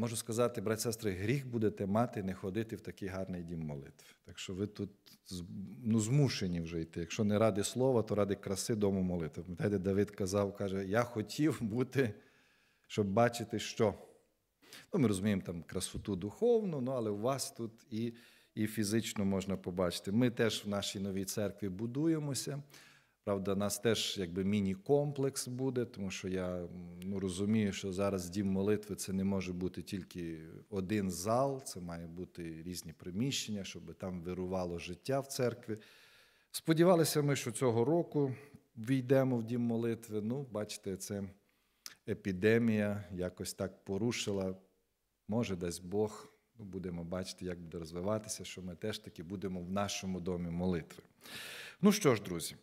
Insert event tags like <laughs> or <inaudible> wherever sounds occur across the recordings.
можу сказати, брат, сестри, гріх будете мати не ходити в такий гарний дім молитв. Так що ви тут ну, змушені вже йти. Якщо не ради слова, то ради краси дому молитви. Пам'ятаєте, Давид казав, каже, я хотів бути, щоб бачити, що. Ну, Ми розуміємо там красоту духовну, ну, але у вас тут і, і фізично можна побачити. Ми теж в нашій новій церкві будуємося. Правда, у нас теж якби міні-комплекс буде, тому що я ну, розумію, що зараз дім молитви це не може бути тільки один зал, це має бути різні приміщення, щоб там вирувало життя в церкві. Сподівалися ми, що цього року війдемо в дім молитви. Ну, бачите, це епідемія якось так порушила. Може, дасть Бог, ну, будемо бачити, як буде розвиватися, що ми теж таки будемо в нашому домі молитви. Ну що ж, друзі.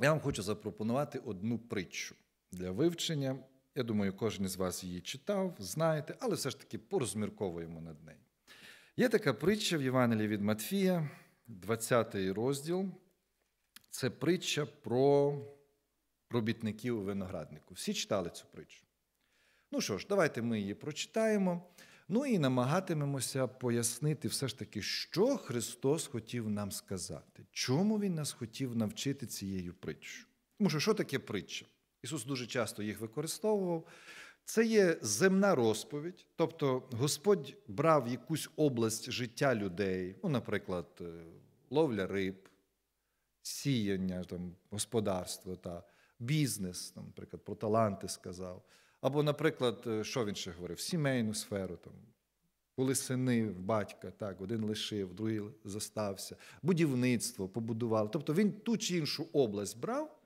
Я вам хочу запропонувати одну притчу для вивчення. Я думаю, кожен з вас її читав, знаєте, але все ж таки порозмірковуємо над нею. Є така притча в Євангелії від Матфія, 20 розділ. Це притча про робітників у винограднику. Всі читали цю притчу. Ну що ж, давайте ми її прочитаємо. Ну і намагатимемося пояснити все ж таки, що Христос хотів нам сказати, чому Він нас хотів навчити цією притчою. Тому що що таке притча? Ісус дуже часто їх використовував. Це є земна розповідь, тобто Господь брав якусь область життя людей, ну, наприклад, е, ловля риб, сіяння там, господарство та бізнес, наприклад, про таланти сказав. Або, наприклад, е, що він ще говорив? Сімейну сферу. там. Коли сини в батька, так, один лишив, другий застався, будівництво побудували. Тобто він ту чи іншу область брав,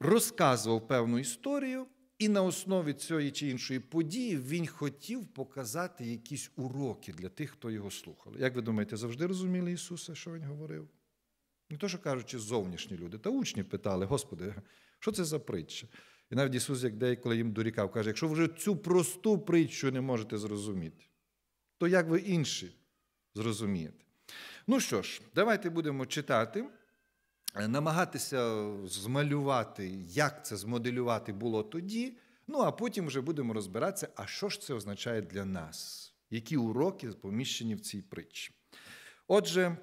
розказував певну історію, і на основі цієї чи іншої події він хотів показати якісь уроки для тих, хто його слухав. Як ви думаєте, завжди розуміли Ісуса, що Він говорив? Не то, що кажучи, зовнішні люди, та учні питали, Господи, що це за притча? І навіть Ісус, як деколи їм дорікав, каже, якщо ви вже цю просту притчу не можете зрозуміти, то як ви інші зрозумієте? Ну що ж, давайте будемо читати, е, намагатися змалювати, як це змоделювати було тоді. Ну, а потім вже будемо розбиратися, а що ж це означає для нас, які уроки поміщені в цій притчі. Отже,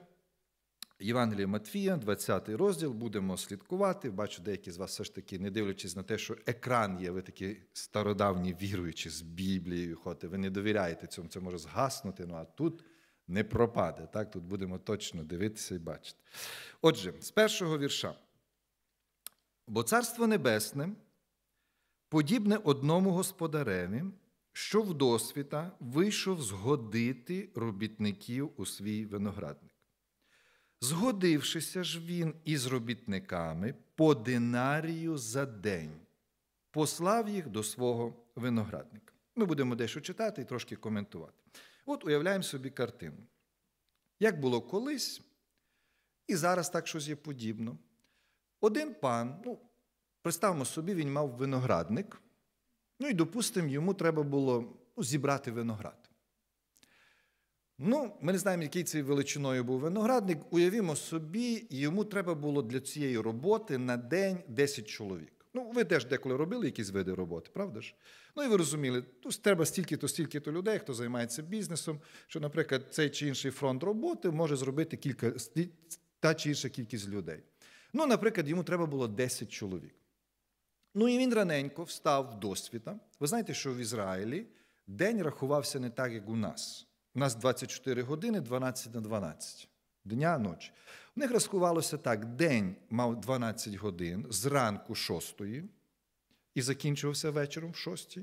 Євангелія Матвія, 20 розділ, будемо слідкувати. Бачу, деякі з вас все ж таки, не дивлячись на те, що екран є, ви такі стародавні віруючі з Біблією, ходите, ви не довіряєте цьому, це може згаснути, ну а тут не пропаде. Так, Тут будемо точно дивитися і бачити. Отже, з першого вірша. Бо царство небесне подібне одному господареві, що вдосвіта вийшов згодити робітників у свій виноградник. Згодившися ж він із робітниками по динарію за день, послав їх до свого виноградника. Ми будемо дещо читати і трошки коментувати. От уявляємо собі картину. Як було колись, і зараз так щось є подібно. Один пан, ну, представимо собі, він мав виноградник, ну і, допустимо, йому треба було ну, зібрати виноград. Ну, ми не знаємо, який цією величиною був виноградник. Уявімо собі, йому треба було для цієї роботи на день 10 чоловік. Ну, ви теж деколи робили якісь види роботи, правда ж? Ну і ви розуміли, тут треба стільки-то, стільки-то людей, хто займається бізнесом, що, наприклад, цей чи інший фронт роботи може зробити кілька та чи інша кількість людей. Ну, наприклад, йому треба було 10 чоловік. Ну і він раненько встав до світа. Ви знаєте, що в Ізраїлі день рахувався не так, як у нас. У нас 24 години, 12 на 12 дня ночі. У них розкувалося так: день мав 12 годин зранку 6 і закінчувався вечором в 6,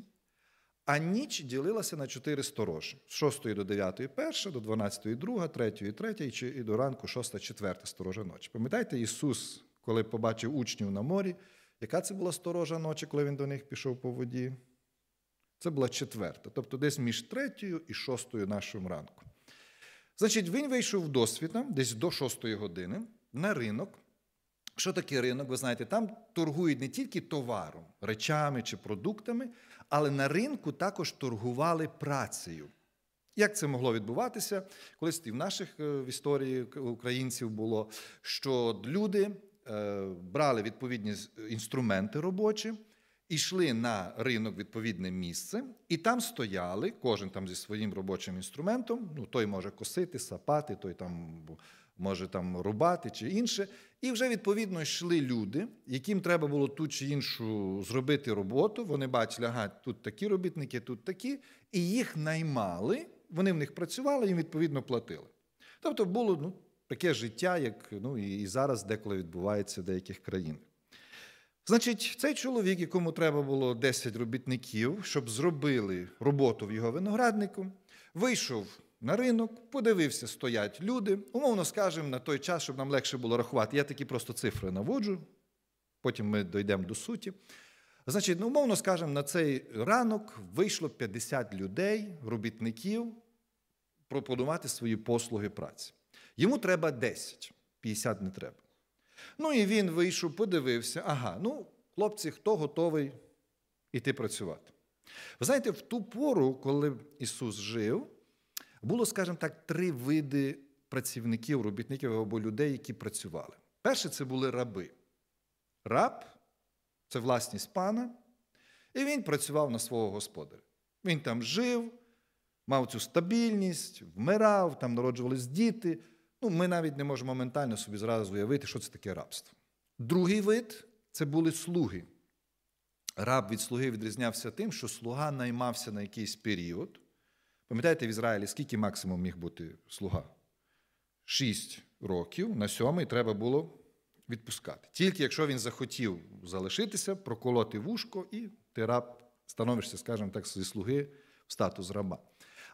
а ніч ділилася на 4 сторожі: з 6 до 9 перша, до 12 друга, 3 і 3, і до ранку 6, четверта сторожа ночі. Пам'ятаєте, Ісус, коли побачив учнів на морі, яка це була сторожа ночі, коли він до них пішов по воді? Це була четверта, тобто десь між третьою і шостою нашим ранку. Значить, він вийшов до світа, десь до шостої години, на ринок. Що таке ринок? Ви знаєте, там торгують не тільки товаром, речами чи продуктами, але на ринку також торгували працею. Як це могло відбуватися? Колись і в наших е, в історії українців було, що люди е, брали відповідні інструменти робочі йшли на ринок відповідне місце, і там стояли, кожен там зі своїм робочим інструментом. Ну, той може косити, сапати, той там може там рубати чи інше. І вже відповідно йшли люди, яким треба було ту чи іншу зробити роботу. Вони бачили, ага, тут такі робітники, тут такі, і їх наймали. Вони в них працювали, їм відповідно платили. Тобто було ну, таке життя, як ну і зараз деколи відбувається в деяких країнах. Значить, цей чоловік, якому треба було 10 робітників, щоб зробили роботу в його винограднику, вийшов на ринок, подивився, стоять люди. Умовно скажемо, на той час, щоб нам легше було рахувати. Я такі просто цифри наводжу, потім ми дійдемо до суті. Значить, ну, умовно скажемо, на цей ранок вийшло 50 людей, робітників, пропонувати свої послуги праці. Йому треба 10, 50 не треба. Ну і він вийшов, подивився, ага, ну, хлопці, хто готовий іти працювати? Ви знаєте, в ту пору, коли Ісус жив, було, скажімо так, три види працівників, робітників або людей, які працювали. Перше, це були раби. Раб це власність пана, і він працював на свого господаря. Він там жив, мав цю стабільність, вмирав, там народжувались діти. Ну, Ми навіть не можемо ментально собі зразу уявити, що це таке рабство. Другий вид це були слуги. Раб від слуги відрізнявся тим, що слуга наймався на якийсь період. Пам'ятаєте, в Ізраїлі скільки максимум міг бути слуга? Шість років на сьомий треба було відпускати. Тільки якщо він захотів залишитися, проколоти вушко, і ти раб становишся, скажімо так, зі слуги в статус раба.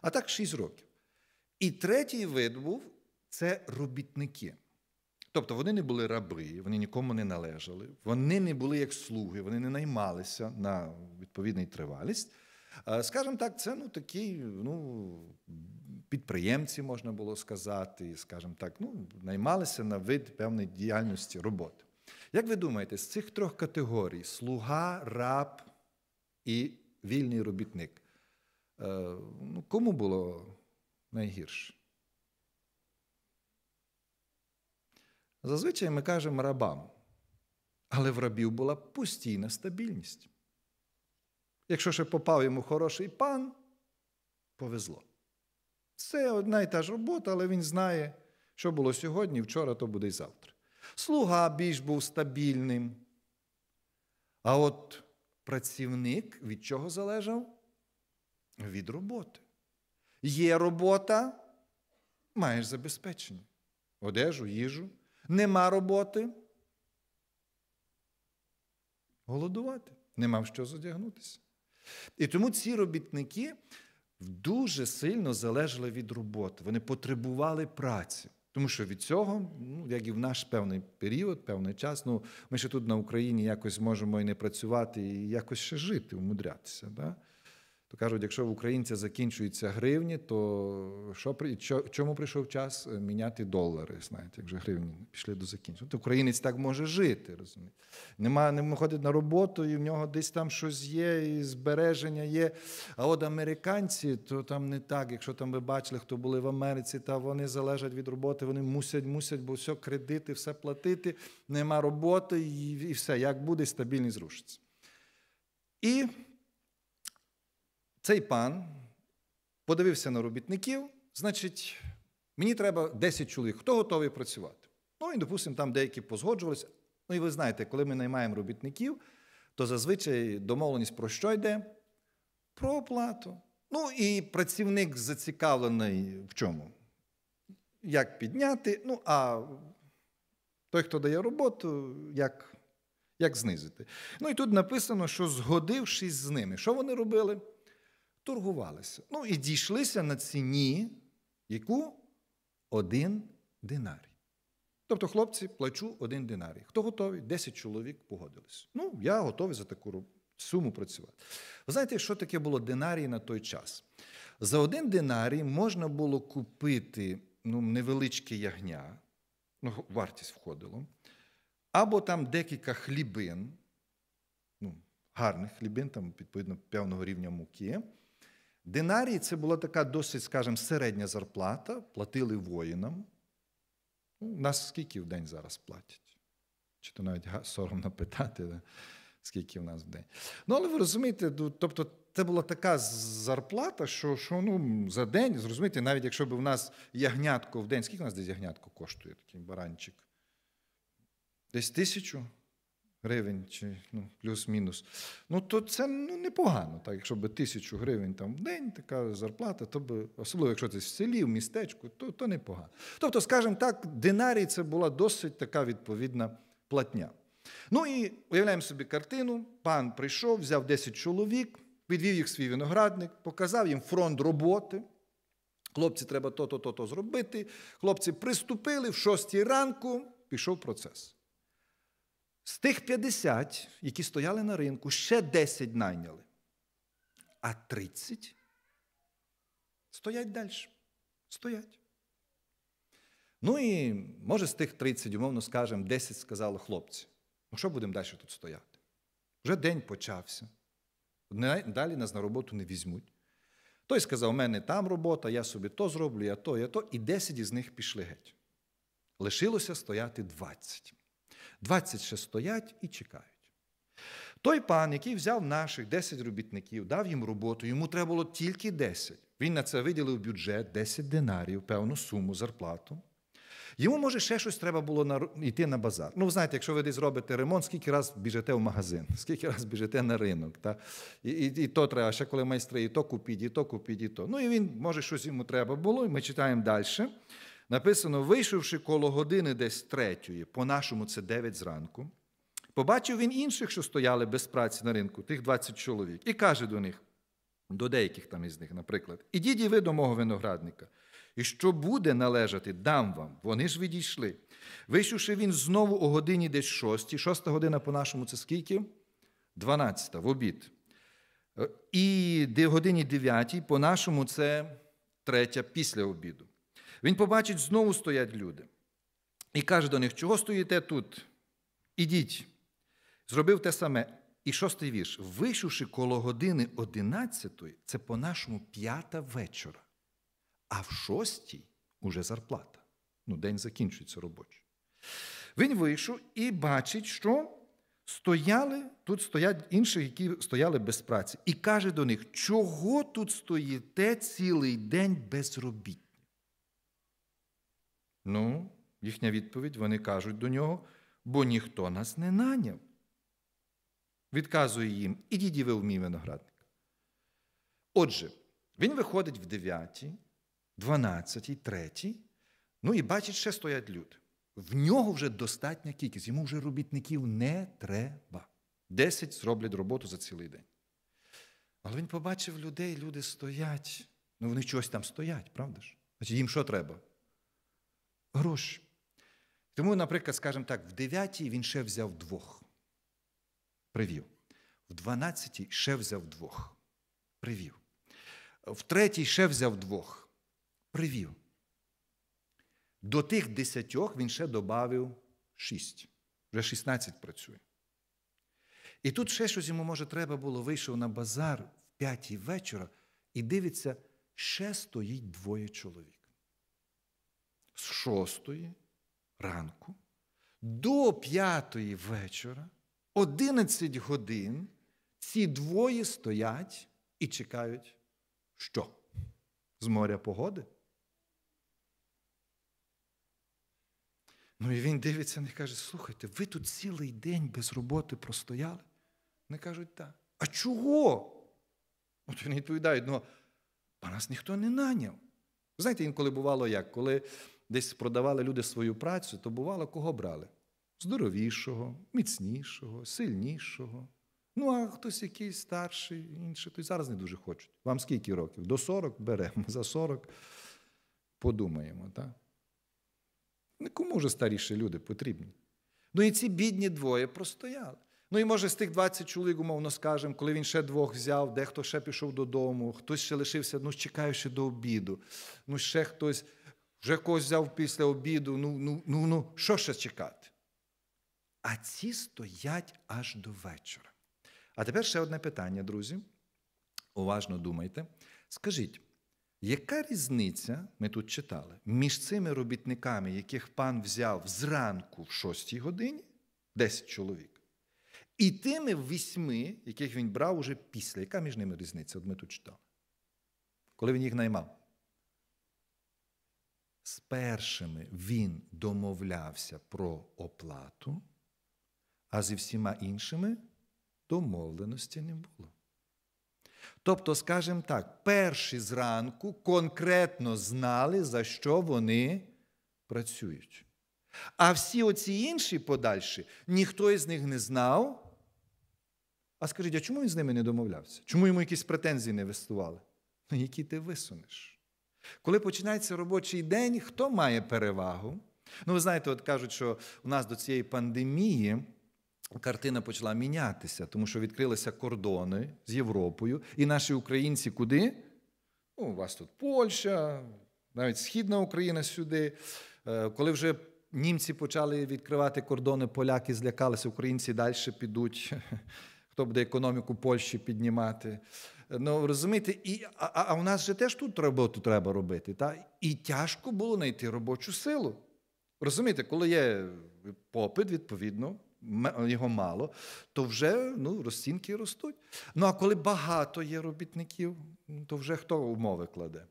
А так шість років. І третій вид був це робітники. Тобто вони не були раби, вони нікому не належали, вони не були як слуги, вони не наймалися на відповідний тривалість. Скажімо так, це ну, такі ну, підприємці, можна було сказати, скажімо так, ну, наймалися на вид певної діяльності роботи. Як ви думаєте, з цих трьох категорій слуга, раб і вільний робітник, е, ну, кому було найгірше? Зазвичай ми кажемо рабам. Але в рабів була постійна стабільність. Якщо ще попав йому хороший пан, повезло. Це одна і та ж робота, але він знає, що було сьогодні, вчора, то буде й завтра. Слуга більш був стабільним. А от працівник від чого залежав? Від роботи. Є робота, маєш забезпечення. Одежу, їжу. Нема роботи. Голодувати. Нема в що задягнутися. І тому ці робітники дуже сильно залежали від роботи. Вони потребували праці. Тому що від цього, ну як і в наш певний період, певний час, ну ми ще тут на Україні якось можемо і не працювати, і якось ще жити, умудрятися. Да? Кажуть, якщо в українця закінчуються гривні, то що чому прийшов час е, міняти долари? Знаєте, як вже гривні пішли до закінчення. То українець так може жити, розумієте? Нема не ходить на роботу, і в нього десь там щось є, і збереження є. А от американці, то там не так. Якщо там ви бачили, хто були в Америці, та вони залежать від роботи, вони мусять, мусять, бо все кредити, все платити, нема роботи, і, і все як буде стабільність рушиться. І цей пан подивився на робітників, значить, мені треба 10 чоловік, хто готовий працювати. Ну і, допустимо, там деякі позгоджувалися. Ну і ви знаєте, коли ми наймаємо робітників, то зазвичай домовленість про що йде? Про оплату. Ну і працівник зацікавлений в чому? Як підняти? Ну, а той, хто дає роботу, як як знизити. Ну і тут написано, що згодившись з ними, що вони робили? торгувалися. Ну і дійшлися на ціні, яку один динарій. Тобто, хлопці, плачу один динарій. Хто готовий? 10 чоловік погодились. Ну, я готовий за таку суму працювати. Ви знаєте, що таке було динарій на той час? За один динарій можна було купити ну, невеличке ягня, ну, вартість входило, або там декілька хлібин, ну, гарних хлібин, там, відповідно, певного рівня муки. Динарій це була така досить, скажімо, середня зарплата, платили воїнам. У ну, нас скільки в день зараз платять? Чи то навіть соромно питати, скільки в нас в день. Ну, але ви розумієте, тобто це була така зарплата, що що ну, за день, зрозумієте, навіть якщо б в нас ягнятко в день, скільки в нас десь ягнятко коштує такий баранчик? Десь тисячу гривень чи ну, плюс-мінус. Ну, то це ну, непогано. Так, Якщо б тисячу гривень там в день, така зарплата, то би, особливо якщо це в селі, в містечку, то то непогано. Тобто, скажімо так, динарій це була досить така відповідна платня. Ну і уявляємо собі картину. Пан прийшов, взяв 10 чоловік, відвів їх свій виноградник, показав їм фронт роботи. Хлопці, треба то-то, то-то зробити. Хлопці приступили в 6 ранку, пішов процес. З тих 50, які стояли на ринку, ще 10 найняли, а 30 стоять далі. Стоять. Ну і може з тих 30, умовно скажемо, 10 сказало хлопці. Ну що будемо далі тут стояти? Вже день почався. Далі нас на роботу не візьмуть. Той сказав, у мене там робота, я собі то зроблю, я то, я то. І 10 із них пішли геть. Лишилося стояти 20. 20 ще стоять і чекають. Той пан, який взяв наших 10 робітників, дав їм роботу, йому треба було тільки 10. Він на це виділив бюджет 10 динарів, певну суму, зарплату. Йому, може, ще щось треба було йти на базар. Ну, ви знаєте, якщо ви десь робите ремонт, скільки раз біжите в магазин, <laughs> скільки раз біжите на ринок. Та? І, і і, то треба, ще коли майстри, і то купіть, і то купіть, і то. Ну і він, може, щось йому треба було, і ми читаємо далі. Написано: вийшовши коло години десь третьої, по-нашому це 9 зранку, побачив він інших, що стояли без праці на ринку, тих 20 чоловік, і каже до них, до деяких там із них, наприклад, ідіть і ви до мого виноградника. І що буде належати, дам вам. Вони ж відійшли. Вийшовши він знову о годині десь шостій, шоста година по-нашому це скільки? Дванадцята, в обід. Е, і годині дев'ятій, по-нашому, це третя після обіду. Він побачить, знову стоять люди. І каже до них, чого стоїте тут? Ідіть. Зробив те саме. І шостий вірш. Вийшовши коло години одинадцятої, це по-нашому п'ята вечора, а в шостій уже зарплата. Ну, день закінчується робочий. Він вийшов і бачить, що стояли, тут стоять інші, які стояли без праці, і каже до них, чого тут стоїте цілий день без робіт? Ну, їхня відповідь, вони кажуть до нього, бо ніхто нас не наняв. Відказує їм, ідіть і ви в мій виноградник. Отже, він виходить в 9, 12, 3, ну і бачить, ще стоять люди. В нього вже достатня кількість, йому вже робітників не треба. Десять зроблять роботу за цілий день. Але він побачив людей, люди стоять. Ну, вони чогось там стоять, правда ж? Значить, їм що треба? гроші. Тому, наприклад, скажімо так, в 9 він ще взяв двох, привів. В 12 ще взяв двох, привів. В 3 ще взяв двох, привів. До тих десятьох він ще додав шість. Вже 16 працює. І тут ще щось йому, може, треба було, вийшов на базар в п'ятій вечора і дивиться, ще стоїть двоє чоловік з 6 ранку до п'ятої вечора, 11 годин, ці двоє стоять і чекають, що? З моря погоди? Ну і він дивиться і каже: слухайте, ви тут цілий день без роботи простояли? Вони кажуть, так. А чого? От вони відповідають, ну, а нас ніхто не наняв. Знаєте, інколи бувало як? Коли десь продавали люди свою працю, то бувало, кого брали? Здоровішого, міцнішого, сильнішого. Ну, а хтось якийсь старший, інший, то й зараз не дуже хочуть. Вам скільки років? До 40 беремо, за 40 подумаємо, так? Ну, кому вже старіші люди потрібні? Ну і ці бідні двоє простояли. Ну і може з тих 20 чоловік, умовно скажемо, коли він ще двох взяв, дехто ще пішов додому, хтось ще лишився, ну чекаю ще до обіду, ну ще хтось вже когось взяв після обіду, ну, ну, ну, ну, що ще чекати? А ці стоять аж до вечора. А тепер ще одне питання, друзі. Уважно думайте. Скажіть, яка різниця, ми тут читали, між цими робітниками, яких пан взяв зранку в 6 годині, 10 чоловік, і тими вісьми, яких він брав уже після? Яка між ними різниця? От ми тут читали. Коли він їх наймав? з першими він домовлявся про оплату, а зі всіма іншими домовленості не було. Тобто, скажімо так, перші зранку конкретно знали, за що вони працюють. А всі оці інші подальші, ніхто із них не знав. А скажіть, а чому він з ними не домовлявся? Чому йому якісь претензії не висували? Ну, які ти висунеш? Коли починається робочий день, хто має перевагу? Ну, ви знаєте, от кажуть, що у нас до цієї пандемії. Картина почала мінятися, тому що відкрилися кордони з Європою, і наші українці куди? Ну, У вас тут Польща, навіть Східна Україна сюди. Е, коли вже німці почали відкривати кордони, поляки злякалися, українці далі підуть. <laughs> Хто буде економіку Польщі піднімати? Ну розумієте, і, а, а у нас же теж тут роботу треба робити. Та? І тяжко було знайти робочу силу. Розумієте, коли є попит, відповідно, його мало, то вже ну, розцінки ростуть. Ну а коли багато є робітників, то вже хто умови кладе?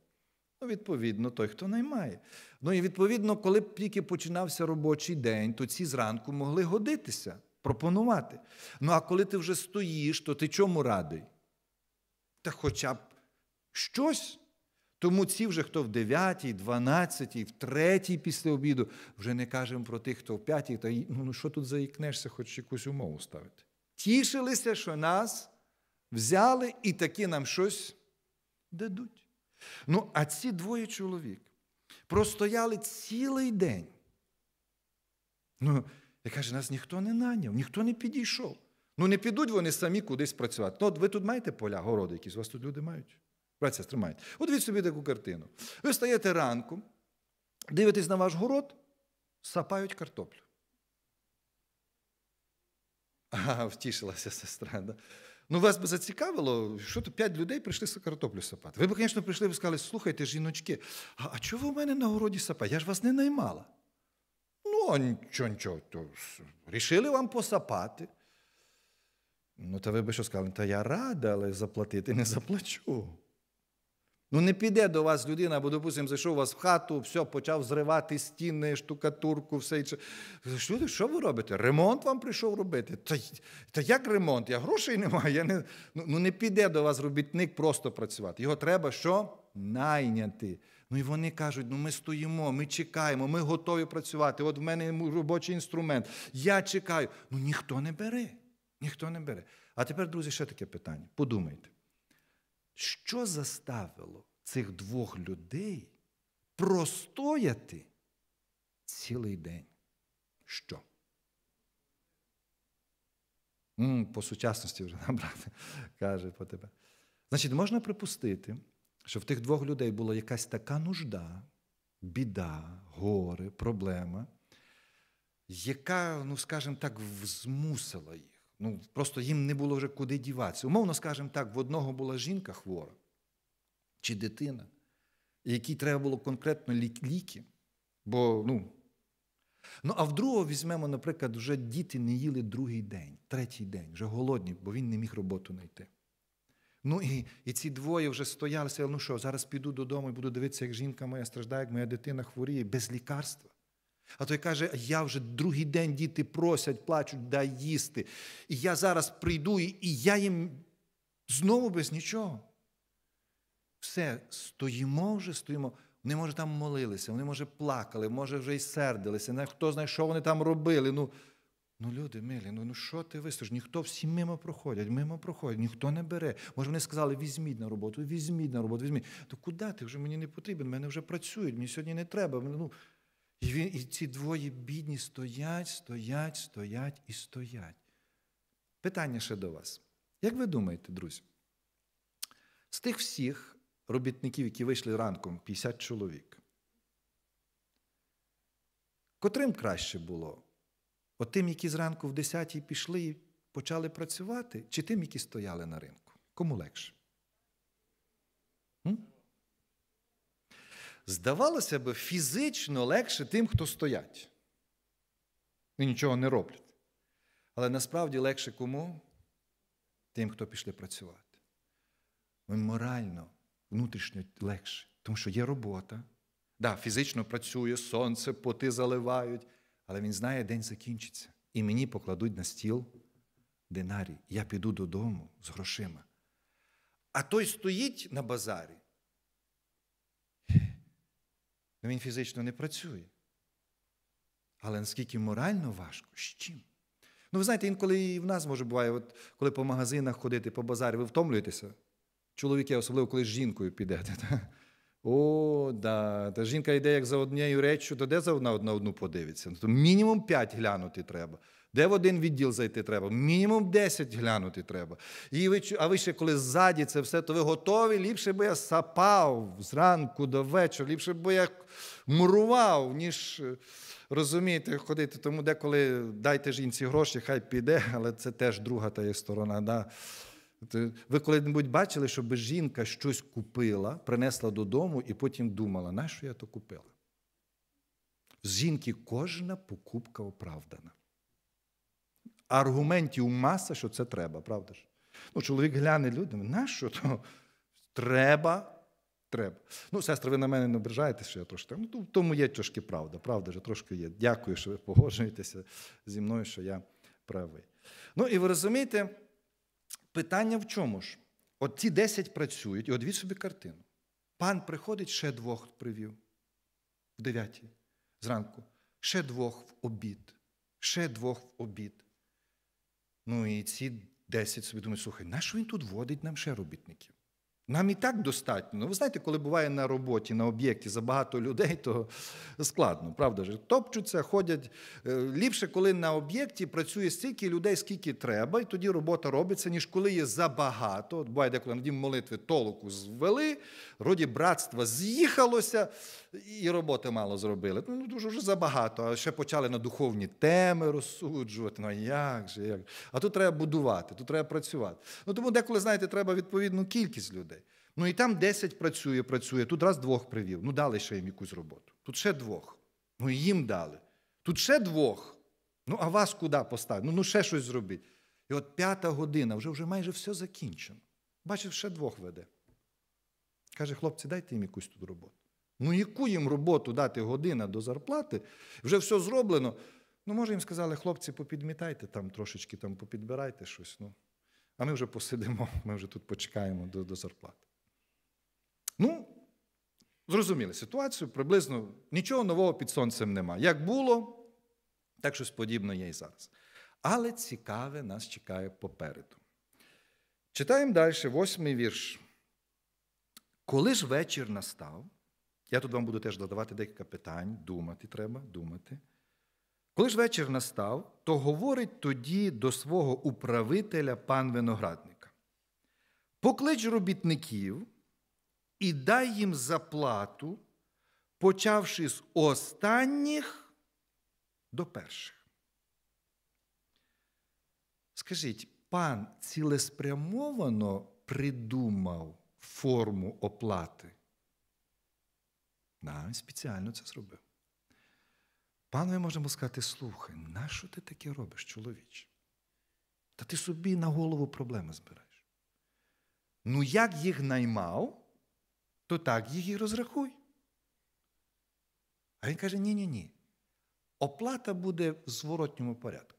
Ну, відповідно, той, хто наймає. Ну і відповідно, коли б тільки починався робочий день, то ці зранку могли годитися, пропонувати. Ну а коли ти вже стоїш, то ти чому радий? та хоча б щось. Тому ці вже, хто в 9, 12, в 3 після обіду, вже не кажемо про тих, хто в 5, та ну, ну що тут заікнешся, хоч якусь умову ставити. Тішилися, що нас взяли і таки нам щось дадуть. Ну, а ці двоє чоловік простояли цілий день. Ну, я каже, нас ніхто не наняв, ніхто не підійшов. Ну не підуть вони самі кудись працювати. Ну, от ви тут маєте поля, городи якісь, у вас тут люди мають. Праця стримають. От від собі таку картину. Ви встаєте ранку, дивитесь на ваш город, сапають картоплю. <laughs> Ага, втішилася сестра. Да? Ну, вас би зацікавило, що то п'ять людей прийшли картоплю сапати. Ви б, звісно, прийшли і сказали, слухайте, жіночки, а, а чого ви в мене на городі сапаєте? Я ж вас не наймала. Ну, а нічого, нічого. То... Рішили вам посапати. Ну, та ви би що сказали, та я рада, але заплатити не заплачу. Ну, не піде до вас людина, бо, допустимо, зайшов у вас в хату, все, почав зривати стіни, штукатурку, все інше. Що, що ви робите? Ремонт вам прийшов робити? Та та як ремонт? Я грошей не маю. Я не... Ну, ну не піде до вас робітник просто працювати. Його треба що? Найняти. Ну і вони кажуть, ну ми стоїмо, ми чекаємо, ми готові працювати. От в мене робочий інструмент. Я чекаю. Ну ніхто не бере. Ніхто не бере. А тепер, друзі, ще таке питання. Подумайте, що заставило цих двох людей простояти цілий день? Що? по сучасності вже набрати <laughs> каже по тебе. Значить, можна припустити, що в тих двох людей була якась така нужда, біда, горе, проблема, яка, ну, скажімо так, змусила їх. Ну, Просто їм не було вже куди діватися. Умовно, скажімо так, в одного була жінка хвора чи дитина, якій треба було конкретно ліки. бо, ну, Ну, а в другого візьмемо, наприклад, вже діти не їли другий день, третій день, вже голодні, бо він не міг роботу знайти. Ну і і ці двоє вже стоялися, ну що, зараз піду додому і буду дивитися, як жінка моя страждає, як моя дитина хворіє без лікарства. А той каже, я вже другий день діти просять, плачуть, дай їсти. І я зараз прийду, і я їм знову без нічого. Все, стоїмо вже, стоїмо. Вони, може, там молилися, вони, може, плакали, може, вже й сердилися. Хто знає, що вони там робили. Ну, ну люди милі, ну ну що ти вистачиш? Ніхто всі мимо проходять, мимо проходять, ніхто не бере. Може, вони сказали, візьміть на роботу, візьміть на роботу, візьміть. То куди ти вже мені не потрібен? Мене вже працюють, мені сьогодні не треба. Ну, і, він, і ці двоє бідні стоять, стоять, стоять і стоять. Питання ще до вас. Як ви думаєте, друзі? З тих всіх робітників, які вийшли ранком, 50 чоловік, котрим краще було? От тим, які зранку в 10-й пішли і почали працювати, чи тим, які стояли на ринку? Кому легше? здавалося б, фізично легше тим, хто стоять. І нічого не роблять. Але насправді легше кому? Тим, хто пішли працювати. Ми морально, внутрішньо легше, тому що є робота. Да, фізично працює, сонце, поти заливають, але він знає, день закінчиться. І мені покладуть на стіл динарій. Я піду додому з грошима. А той стоїть на базарі Ну, він фізично не працює. Але наскільки морально важко, з чим? Ну, ви знаєте, інколи і в нас може буває, от, коли по магазинах ходити, по базарі, ви втомлюєтеся. Чоловіки, особливо коли з жінкою підете. Та? О, да. Та жінка йде як за однією реччю, то де за одна одну подивиться? Ну, то мінімум п'ять глянути треба. Де в один відділ зайти треба? Мінімум 10 глянути треба. І ви, А ви ще коли ззаді це все, то ви готові, ліпше би я сапав зранку до вечора, ліпше би я мурував, ніж е, розумієте, ходити. Тому деколи дайте жінці гроші, хай піде, <laughs> але це теж друга та є сторона. Да? Ви коли-небудь бачили, щоб жінка щось купила, принесла додому і потім думала, на що я то купила? З жінки кожна покупка оправдана аргументів маса, що це треба, правда ж? Ну, Чоловік гляне людям, ну, нащо то? Треба, треба. Ну, сестра, ви на мене не ображаєтеся, що я трошки. Ну, тому є трошки правда, правда ж, трошки є. Дякую, що ви погоджуєтеся зі мною, що я правий. Ну і ви розумієте, питання в чому ж? От ці 10 працюють, і от від собі картину. Пан приходить, ще двох привів в 9 зранку, ще двох в обід, ще двох в обід. Ну і ці 10 собі думають, слухай, на що він тут водить нам ще робітників? Нам і так достатньо. Ну, ви знаєте, коли буває на роботі, на об'єкті забагато людей, то складно, правда ж? Топчуться, ходять. Е, ліпше, коли на об'єкті працює стільки людей, скільки треба, і тоді робота робиться, ніж коли є забагато. От буває, деколи на дім молитви толоку звели, роді братства з'їхалося і роботи мало зробили. Ну, ну, Дуже вже забагато. А ще почали на духовні теми розсуджувати. Ну як же? як А тут треба будувати, тут треба працювати. Ну Тому деколи, знаєте, треба відповідну кількість людей. Ну і там 10 працює, працює, тут раз двох привів. Ну, дали ще їм якусь роботу. Тут ще двох. Ну і їм дали. Тут ще двох. Ну, а вас куди поставити? Ну, ну ще щось зробіть. І от п'ята година, вже вже майже все закінчено. Бачив, ще двох веде. Каже, хлопці, дайте їм якусь тут роботу. Ну, яку їм роботу дати година до зарплати, вже все зроблено. Ну, може, їм сказали, хлопці, попідмітайте там трошечки, там попідбирайте щось. Ну. А ми вже посидимо, <laughs> ми вже тут почекаємо до, до зарплати. Ну, зрозуміли ситуацію, приблизно нічого нового під сонцем нема. Як було, так щось подібне є і зараз. Але цікаве нас чекає попереду. Читаємо далі, восьмий вірш. Коли ж вечір настав, я тут вам буду теж додавати декілька питань, думати треба, думати. Коли ж вечір настав, то говорить тоді до свого управителя пан виноградника: поклич робітників і дай їм заплату, почавши з останніх до перших. Скажіть, пан цілеспрямовано придумав форму оплати. Нам спеціально це зробив. Панові можемо сказати, слухай, нащо ти таке робиш, чоловіче? Та ти собі на голову проблеми збираєш. Ну, як їх наймав, то так їх і розрахуй. А він каже: ні-ні ні. Оплата буде в зворотньому порядку.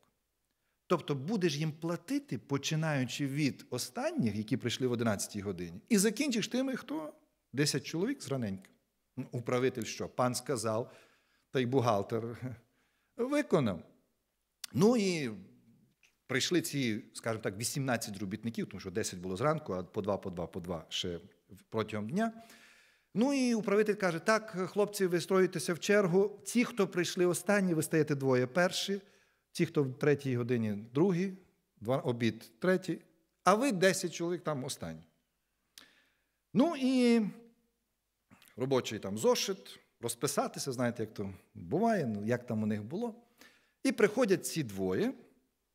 Тобто будеш їм платити, починаючи від останніх, які прийшли в 11-й годині, і закінчиш тими, хто 10 чоловік зраненька. Ну, управитель що? Пан сказав, та й бухгалтер <laughs> виконав. Ну і прийшли ці, скажімо так, 18 робітників, тому що 10 було зранку, а по два, по два, по два ще протягом дня. Ну і управитель каже: так, хлопці, ви строїтеся в чергу. Ті, хто прийшли останні, ви стаєте двоє перші ті, хто в третій годині другі, два, обід третій, а ви 10 чоловік там останні. Ну і робочий там зошит, розписатися, знаєте, як то буває, ну, як там у них було. І приходять ці двоє,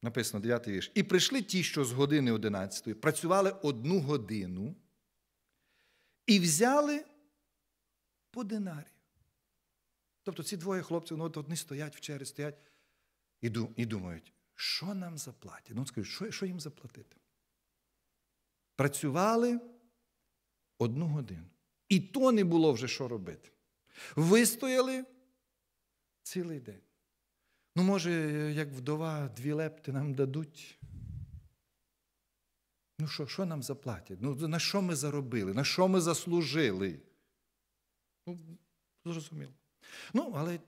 написано 9 вірш, і прийшли ті, що з години 11, працювали одну годину і взяли по динарію. Тобто ці двоє хлопців, ну от одні стоять в черзі, стоять і думають, що нам заплатять? Ну, скажуть, що, що їм заплатити? Працювали одну годину. І то не було вже що робити. Вистояли цілий день. Ну, може, як вдова, дві лепти нам дадуть. Ну що, що нам заплатять? Ну, на що ми заробили? На що ми заслужили? Ну, зрозуміло. Ну, але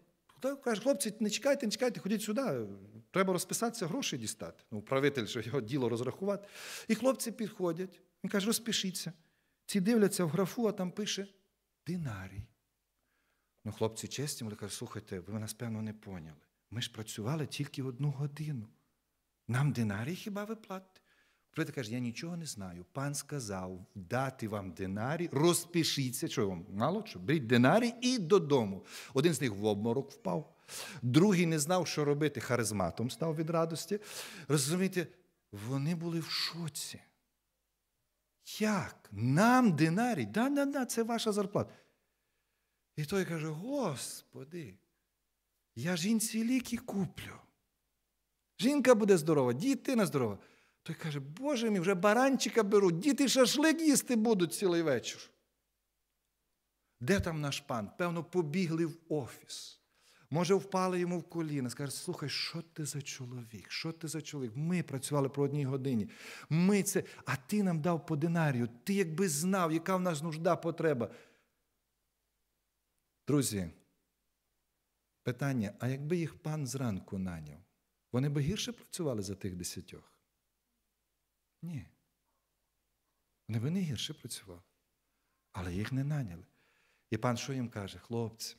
Хто каже, хлопці, не чекайте, не чекайте, ходіть сюди. Треба розписатися, гроші дістати. Ну, правитель, що його діло розрахувати. І хлопці підходять. Він каже, розпишіться. Ці дивляться в графу, а там пише динарій. Ну, хлопці честі, вони кажуть, слухайте, ви нас, певно, не поняли. Ми ж працювали тільки одну годину. Нам динарій хіба ви платите? Проте каже, я нічого не знаю. Пан сказав дати вам динарі, розпишіться, що вам мало що, беріть динарій і додому. Один з них в обморок впав, другий не знав, що робити, харизматом став від радості. Розумієте, вони були в шоці. Як? Нам динарій? Да, да, да, це ваша зарплата. І той каже: Господи, я жінці ліки куплю. Жінка буде здорова, дітина здорова. Той каже, Боже мій, вже баранчика беруть, діти шашлик їсти будуть цілий вечір. Де там наш пан? Певно, побігли в офіс. Може, впали йому в коліна, скаже, слухай, що ти за чоловік? Що ти за чоловік? Ми працювали по одній годині. Ми це, А ти нам дав по динарію. Ти якби знав, яка в нас нужда потреба. Друзі, питання: а якби їх пан зранку наняв, вони би гірше працювали за тих десятьох? Ні. Вони не гірше працювали, але їх не наняли. І пан що їм каже, хлопці,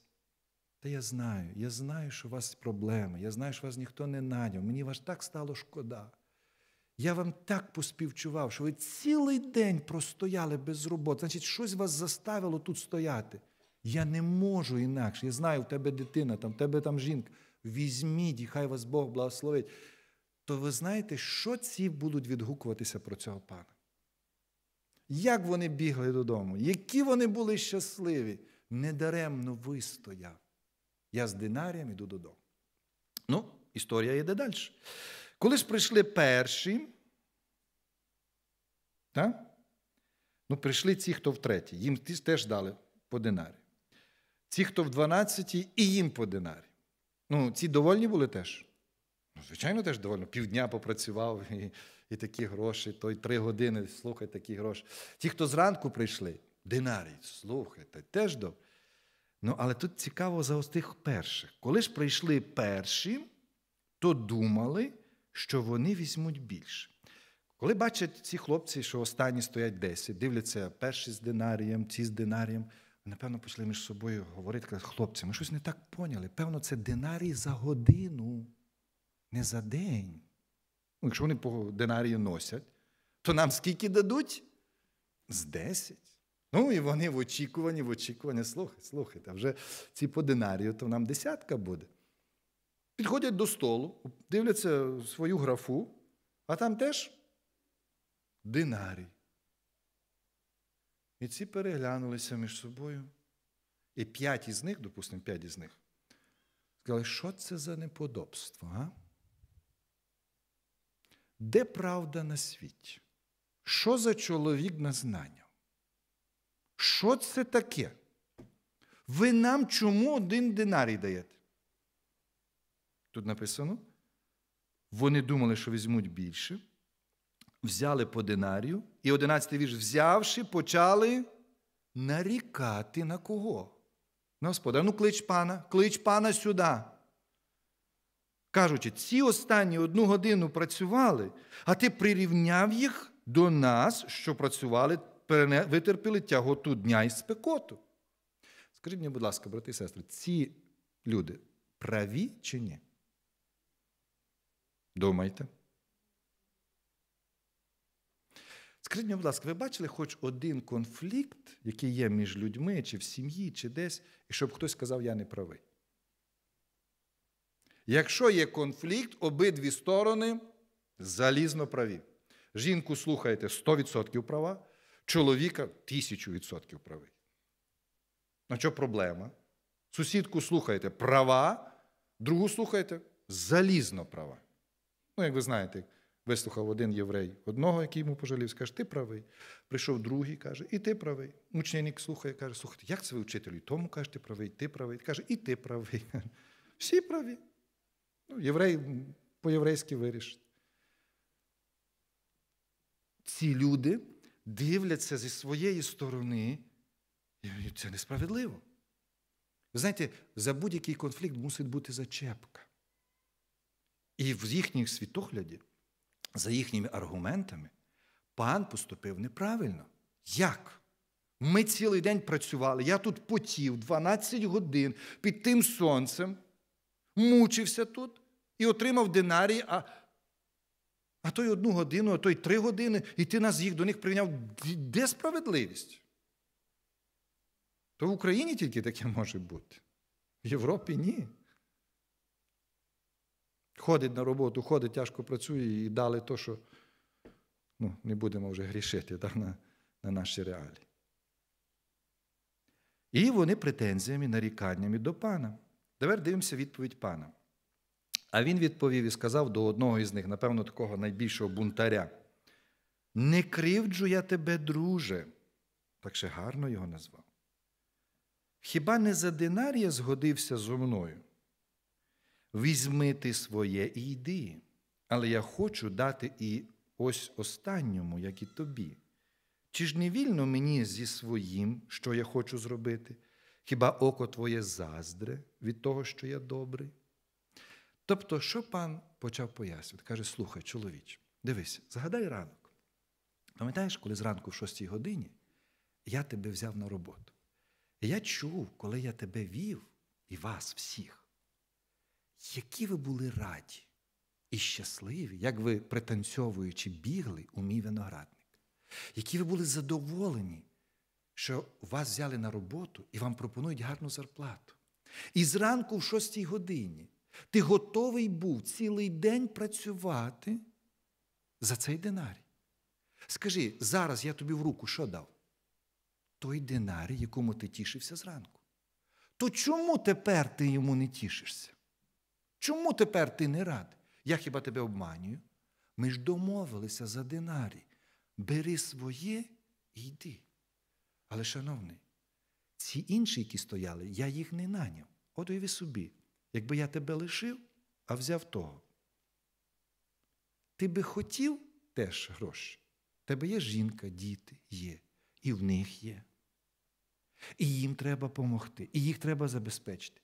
та я знаю, я знаю, що у вас проблеми, я знаю, що вас ніхто не наняв. Мені вас так стало шкода. Я вам так поспівчував, що ви цілий день простояли без роботи. Значить, щось вас заставило тут стояти. Я не можу інакше. Я знаю, в тебе дитина, там, в тебе там жінка. Візьміть, і хай вас Бог благословить то ви знаєте, що ці будуть відгукуватися про цього пана. Як вони бігли додому, які вони були щасливі, недаремно вистояв. Я з динарієм іду додому. Ну, історія йде далі. Коли ж прийшли перші, та? ну, прийшли ті, хто в третій, їм теж дали по динарі. Ці, хто в 12 і їм по динарі. Ну, ці довольні були теж. Ну, звичайно, теж доволі, півдня попрацював і і такі гроші, то й три години, слухай, такі гроші. Ті, хто зранку прийшли, динарій, слухайте, теж добре. Ну, але тут цікаво за ось тих перших. Коли ж прийшли перші, то думали, що вони візьмуть більше. Коли бачать ці хлопці, що останні стоять десь, дивляться перші з динарієм, ці з динарієм, напевно, почали між собою говорити: хлопці, ми щось не так поняли. Певно, це динарій за годину не за день. Ну, Якщо вони по динарію носять, то нам скільки дадуть? З 10. Ну, і вони в очікуванні, в очікуванні, слухай, слухайте, а вже ці по динарію, то нам десятка буде. Підходять до столу, дивляться свою графу, а там теж динарій. І ці переглянулися між собою. І п'ять із них, допустимо, п'ять із них, сказали, що це за неподобство? а? Де правда на світі? Що за чоловік на знання? Що це таке? Ви нам чому один динарій даєте? Тут написано. Вони думали, що візьмуть більше, взяли по динарію, і 11 вірш, взявши, почали нарікати на кого? На Господа. Ну, клич пана, клич пана сюди кажучи, ці останні одну годину працювали, а ти прирівняв їх до нас, що працювали, витерпіли тяготу дня і спекоту. Скажіть мені, будь ласка, брати і сестри, ці люди праві чи ні? Думайте. Скажіть мені, будь ласка, ви бачили хоч один конфлікт, який є між людьми, чи в сім'ї, чи десь, і щоб хтось сказав, я не правий? Якщо є конфлікт, обидві сторони залізно праві. Жінку слухаєте 100% права, чоловіка 1000% правий. На що проблема? Сусідку слухаєте права, другу слухаєте залізно права. Ну, як ви знаєте, вислухав один єврей одного, який йому пожалів, каже, ти правий. Прийшов другий, каже, і ти правий. Мученик слухає, каже, слухайте, як це ви вчителю? Тому каже, ти правий, ти правий. Каже, і ти правий. <laughs> Всі праві. Ну, Єврей по-єврейськи вирішить. Ці люди дивляться зі своєї сторони, і це несправедливо. Ви знаєте, за будь-який конфлікт мусить бути зачепка. І в їхніх світогляді, за їхніми аргументами, пан поступив неправильно. Як? Ми цілий день працювали, я тут потів 12 годин під тим сонцем мучився тут і отримав динарій, а а той одну годину, а той три години, і ти нас їх до них прийняв. Де справедливість? То в Україні тільки таке може бути. В Європі ні. Ходить на роботу, ходить, тяжко працює і дали то, що ну, не будемо вже грішити так, на, на наші реалії. І вони претензіями, наріканнями до пана. Тепер дивимося відповідь пана. А він відповів і сказав до одного із них, напевно, такого найбільшого бунтаря: Не кривджу я тебе, друже, так ще гарно його назвав. Хіба не за динар я згодився зо мною? Візьми ти своє і йди, але я хочу дати і ось останньому, як і тобі. Чи ж не вільно мені зі своїм, що я хочу зробити, Хіба око твоє заздре від того, що я добрий? Тобто, що пан почав пояснювати? Каже: слухай, чоловіч, дивись, згадай ранок. Пам'ятаєш, коли зранку в шостій годині я тебе взяв на роботу. я чув, коли я тебе вів і вас всіх, які ви були раді і щасливі, як ви пританцьовуючи бігли у мій виноградник, які ви були задоволені що вас взяли на роботу і вам пропонують гарну зарплату. І зранку, в 6 годині, ти готовий був цілий день працювати за цей динарій. Скажи, зараз я тобі в руку що дав? Той динарій, якому ти тішився зранку. То чому тепер ти йому не тішишся? Чому тепер ти не рад? Я хіба тебе обманюю? Ми ж домовилися за динарій. Бери своє і йди. Але, шановний, ці інші, які стояли, я їх не наняв. От уяви собі, якби я тебе лишив, а взяв того. Ти би хотів теж гроші? Тебе є жінка, діти є, і в них є. І їм треба допомогти, і їх треба забезпечити.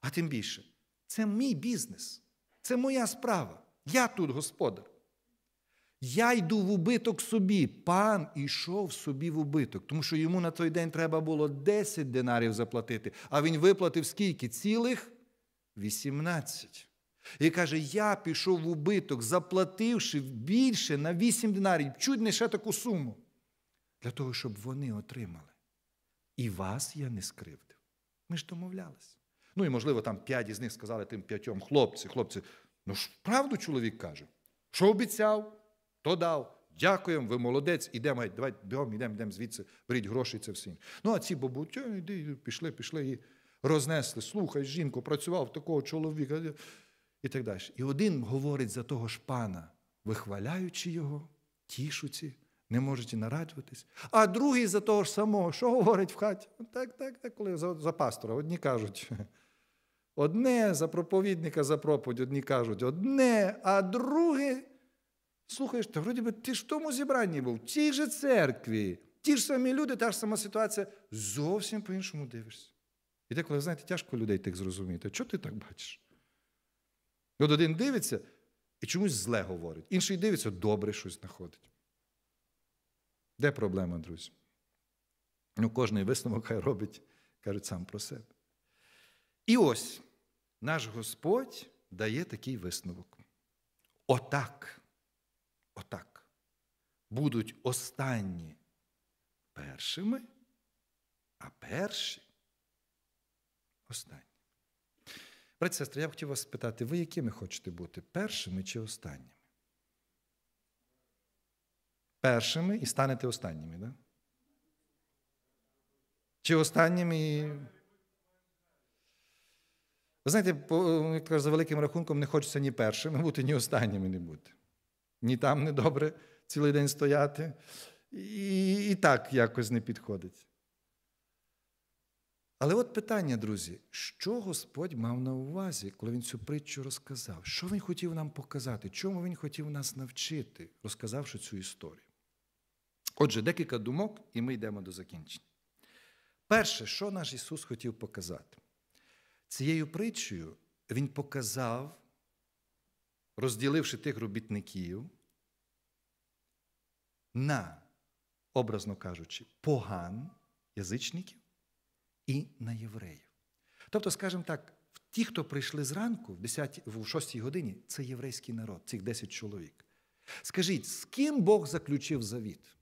А тим більше, це мій бізнес, це моя справа. Я тут господар. Я йду в убиток собі. Пан ішов собі в убиток, тому що йому на той день треба було 10 динарів заплатити, а він виплатив скільки? Цілих 18. І каже: Я пішов в убиток, заплативши більше на 8 динарів, чуть не ще таку суму, для того, щоб вони отримали. І вас я не скривдив. Ми ж домовлялися. Ну і, можливо, там п'ять із них сказали тим п'ятьом хлопці, хлопці, ну ж правду чоловік каже, що обіцяв? то дав. Дякуємо, ви молодець, ідемо, давайте бігом, ідемо, йдемо звідси, беріть гроші, це всім. Ну, а ці бабуть, іди, пішли, пішли і рознесли. Слухай, жінку, працював такого чоловіка і так далі. І один говорить за того ж пана, вихваляючи його, тішуці, не можуть і нарадюватись. А другий за того ж самого, що говорить в хаті? Ну, так, так, так, коли за, за пастора, одні кажуть. <laughs> Одне за проповідника за проповідь, одні кажуть одне, а друге Слухаєш, та вроді би ти ж в тому зібранні був, в тій же церкві, ті ж самі люди, та ж сама ситуація, зовсім по-іншому дивишся. І деколи, знаєте, тяжко людей так зрозуміти. Чого ти так бачиш? І от один дивиться і чомусь зле говорить. Інший дивиться, добре щось знаходить. Де проблема, друзі? Ну, Кожний висновок хай робить, кажуть, сам про себе. І ось наш Господь дає такий висновок. Отак отак. Будуть останні першими, а перші останні. Брать, сестри, я б хотів вас спитати, ви якими хочете бути? Першими чи останніми? Першими і станете останніми, да? Чи останніми і. Ви знаєте, ну, за великим рахунком не хочеться ні першими бути, ні останніми не бути ні там не добре цілий день стояти. І, І так якось не підходить. Але от питання, друзі, що Господь мав на увазі, коли він цю притчу розказав? Що він хотів нам показати? Чому він хотів нас навчити, розказавши цю історію? Отже, декілька думок, і ми йдемо до закінчення. Перше, що наш Ісус хотів показати? Цією притчею Він показав розділивши тих робітників на, образно кажучи, поган язичників і на євреїв. Тобто, скажімо так, ті, хто прийшли зранку, в 10, в 6 годині, це єврейський народ, цих 10 чоловік. Скажіть, з ким Бог заключив завіт?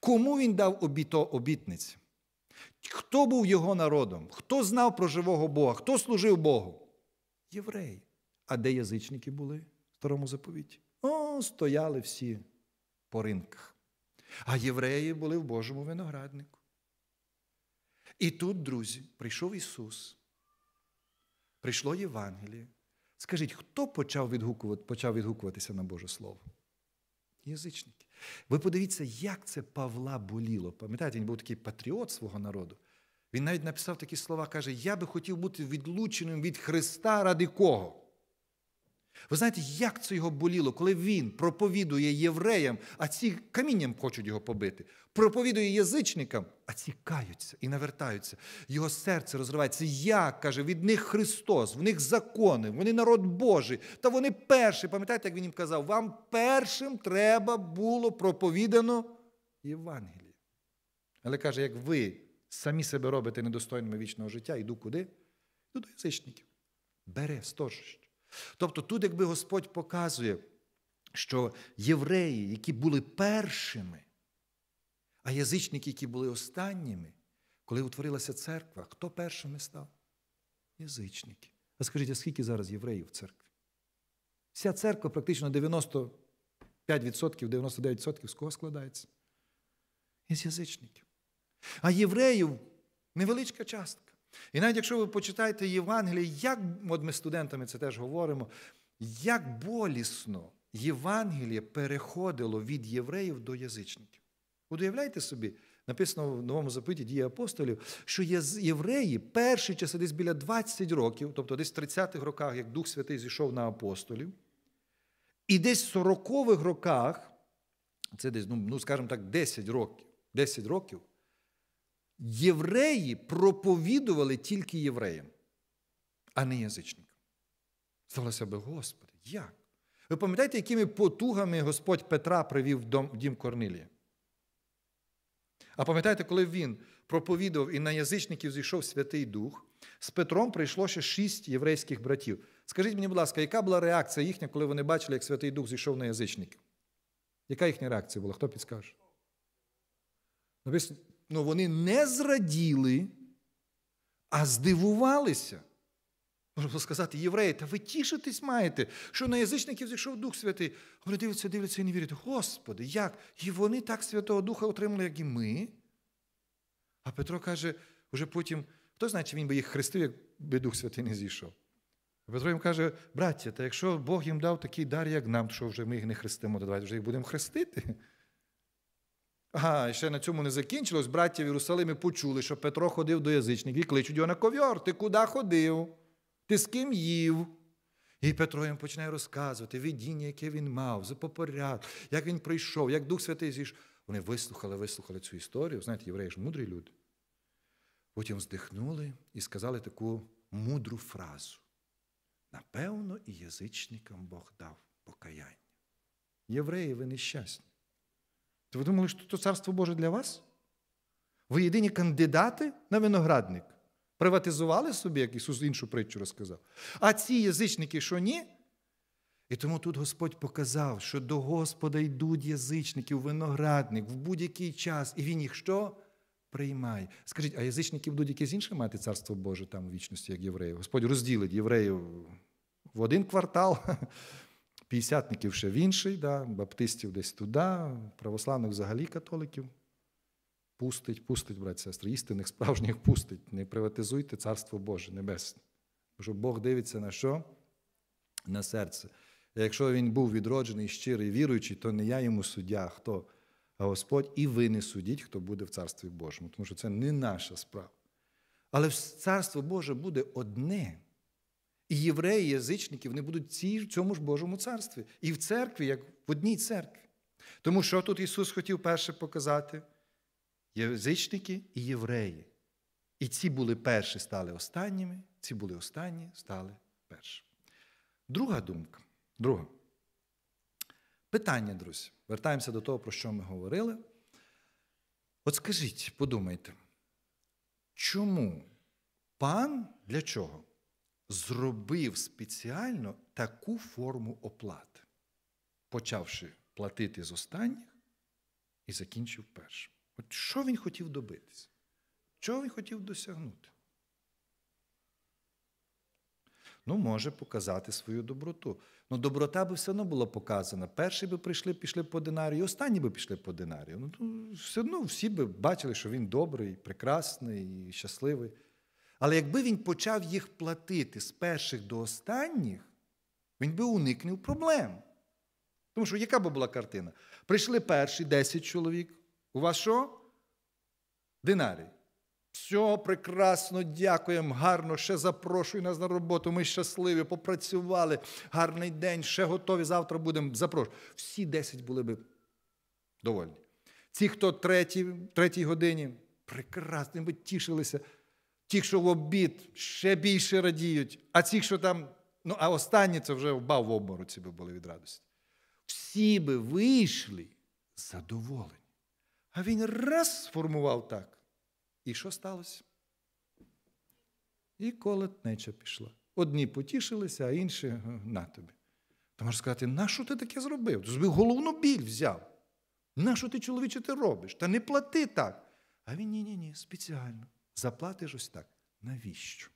Кому він дав обіто обітниць? Хто був його народом? Хто знав про живого Бога? Хто служив Богу? Євреї. А де язичники були в старому заповіті? О, стояли всі по ринках. А євреї були в Божому винограднику. І тут, друзі, прийшов Ісус, прийшло Євангеліє. Скажіть, хто почав відгукувати, почав відгукуватися на Боже Слово? Язичники. Ви подивіться, як це Павла боліло. Пам'ятаєте, він був такий патріот свого народу. Він навіть написав такі слова, каже: Я би хотів бути відлученим від Христа ради кого? Ви знаєте, як це його боліло, коли він проповідує євреям, а ці камінням хочуть його побити, проповідує язичникам, а ці каються і навертаються. Його серце розривається. Як каже, від них Христос, в них закони, вони народ Божий. Та вони перші. Пам'ятаєте, як він їм казав, вам першим треба було проповідано Євангеліє. Але каже, як ви самі себе робите недостойними вічного життя, іду куди? Іду до язичників. Бере сторожч. Тобто, тут, якби Господь показує, що євреї, які були першими, а язичники, які були останніми, коли утворилася церква, хто першими став? Язичники. А скажіть, а скільки зараз євреїв в церкві? Вся церква практично 95%, 99% з кого складається? Із язичників. А євреїв невеличка частка. І навіть якщо ви почитаєте Євангеліє, як от ми студентами це теж говоримо, як болісно Євангеліє переходило від євреїв до язичників. От уявляєте собі, написано в новому запиті дії апостолів, що євреї перші часи десь біля 20 років, тобто десь в 30-х роках, як Дух Святий зійшов на апостолів, і десь в 40-х роках, це десь, ну, ну скажімо так, 10 років, 10 років євреї проповідували тільки євреям, а не язичникам. Сталося би, Господи, як? Ви пам'ятаєте, якими потугами Господь Петра привів в дім Корнилія? А пам'ятаєте, коли він проповідував і на язичників зійшов Святий Дух, з Петром прийшло ще шість єврейських братів. Скажіть мені, будь ласка, яка була реакція їхня, коли вони бачили, як Святий Дух зійшов на язичників? Яка їхня реакція була? Хто підскаже? ну, вони не зраділи, а здивувалися. Можна сказати, євреї, та ви тішитись маєте, що на язичників зійшов Дух Святий. Вони дивляться, дивляться і не вірять. Господи, як? І вони так Святого Духа отримали, як і ми. А Петро каже, вже потім, хто знає, чи він би їх хрестив, якби Дух Святий не зійшов. Петро їм каже, браття, та якщо Бог їм дав такий дар, як нам, то що вже ми їх не хрестимо, то давайте вже їх будемо хрестити. А, ще на цьому не закінчилось. Браття в Єрусалимі почули, що Петро ходив до язичників і кличуть його на ковьор. Ти куди ходив? Ти з ким їв? І Петро їм починає розказувати видіння, яке він мав, за попорядку, як він прийшов, як Дух Святий зійшов. Вони вислухали, вислухали цю історію. Знаєте, євреї ж мудрі люди. Потім здихнули і сказали таку мудру фразу. Напевно, і язичникам Бог дав покаяння. Євреї, ви нещасні. То ви думали, що то царство Боже для вас? Ви єдині кандидати на виноградник. Приватизували собі, як Ісус іншу притчу розказав. А ці язичники, що ні? І тому тут Господь показав, що до Господа йдуть язичники у виноградник в будь-який час, і Він їх що? Приймає. Скажіть, а язичники будуть якесь інше мати царство Боже там у вічності, як євреїв? Господь розділить євреїв в один квартал, П'ятдесятників ще в інший, да, баптистів десь туди, православних взагалі католиків. Пустить, пустить, брат, сестри, істинних справжніх пустить. Не приватизуйте Царство Боже Небесне. Бо Бог дивиться на що? На серце. І якщо він був відроджений, щирий, віруючий, то не я йому суддя, хто, а Господь, і ви не судіть, хто буде в Царстві Божому, тому що це не наша справа. Але Царство Боже буде одне. І євреї, язичники, вони будуть ці, в цьому ж Божому царстві. І в церкві, як в одній церкві. Тому що тут Ісус хотів перше показати? Язичники і євреї. І ці були перші, стали останніми, ці були останні, стали перші. Друга думка. Друга. Питання, друзі. Вертаємося до того, про що ми говорили. От скажіть, подумайте, чому пан для чого? зробив спеціально таку форму оплати, почавши платити з останніх і закінчив першим. От що він хотів добитися? Чого він хотів досягнути? Ну, може показати свою доброту. Ну, доброта би все одно була показана. Перші би прийшли, пішли по динарію, і останні би пішли по динарію. Ну, Все одно всі би бачили, що він добрий, прекрасний, щасливий. Але якби він почав їх платити з перших до останніх, він би уникнув проблем. Тому що яка б була картина? Прийшли перші 10 чоловік. У вас що? Динарій. Все, прекрасно, дякуємо, гарно, ще запрошую нас на роботу. Ми щасливі, попрацювали, гарний день, ще готові. Завтра будемо запрошувати. Всі 10 були б довольні. Ці, хто третій, третій годині, прекрасно, ми тішилися. Ті, що в обід, ще більше радіють, а ті, що там, ну, а останні це вже бав в обмороці би були від радості. Всі би вийшли задоволені. А він раз сформував так. І що сталося? І колотнеча пішла. Одні потішилися, а інші на тобі. Ти можеш сказати, на що ти таке зробив? Ти собі головну біль взяв. Нащо ти, чоловіче, ти робиш? Та не плати так. А він ні-ні ні, спеціально заплатиш ось так. Навіщо?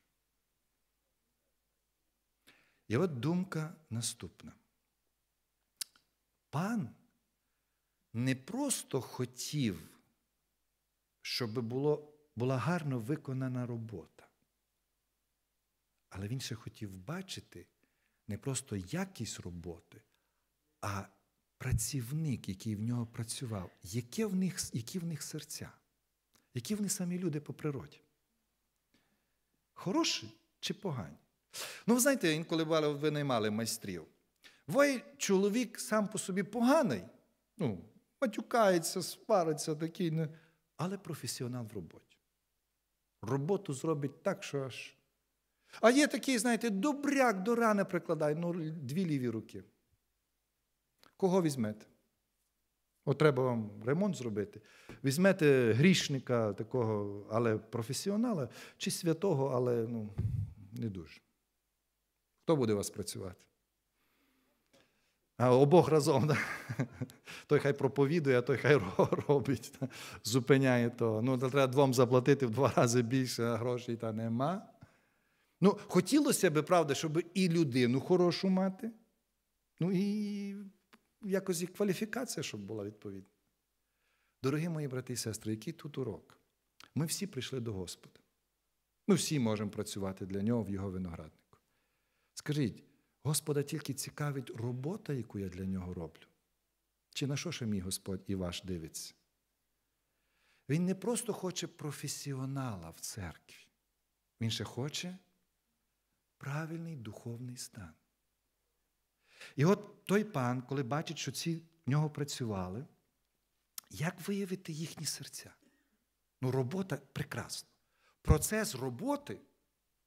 І от думка наступна. Пан не просто хотів, щоб було, була гарно виконана робота, але він ще хотів бачити не просто якість роботи, а працівник, який в нього працював, яке в них, які в них серця які вони самі люди по природі. Хороші чи погані? Ну, ви знаєте, інколи ви наймали майстрів. Ви чоловік сам по собі поганий, ну, матюкається, свариться, такий, але професіонал в роботі. Роботу зробить так, що аж. А є такий, знаєте, добряк до рани прикладає, ну дві ліві руки. Кого візьмете? От треба вам ремонт зробити. Візьмете грішника, такого, але професіонала, чи святого, але ну, не дуже. Хто буде у вас працювати? А обох разом. Да? <laughs> Той хай проповідує, а той хай робить, да? зупиняє того. Ну, треба двом заплатити в два рази більше, а грошей та нема. Ну, хотілося б, правда, щоб і людину хорошу мати, ну і якось і кваліфікація, щоб була відповідна. Дорогі мої брати і сестри, який тут урок? Ми всі прийшли до Господа. Ми всі можемо працювати для нього в його винограднику. Скажіть, Господа тільки цікавить робота, яку я для нього роблю? Чи на що ще мій Господь і ваш дивиться? Він не просто хоче професіонала в церкві, він ще хоче правильний духовний стан. І от той пан, коли бачить, що ці в нього працювали, як виявити їхні серця? Ну, робота прекрасна. Процес роботи